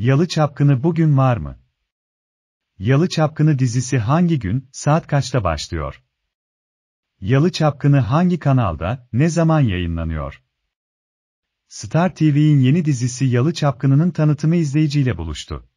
Yalı Çapkını bugün var mı? Yalı Çapkını dizisi hangi gün, saat kaçta başlıyor? Yalı Çapkını hangi kanalda, ne zaman yayınlanıyor? Star TV'in yeni dizisi Yalı Çapkını'nın tanıtımı izleyiciyle buluştu.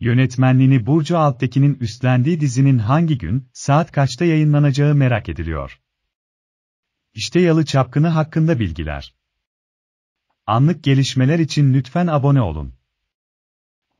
Yönetmenliğini Burcu Alttekin'in üstlendiği dizinin hangi gün, saat kaçta yayınlanacağı merak ediliyor. İşte Yalı Çapkını hakkında bilgiler. Anlık gelişmeler için lütfen abone olun.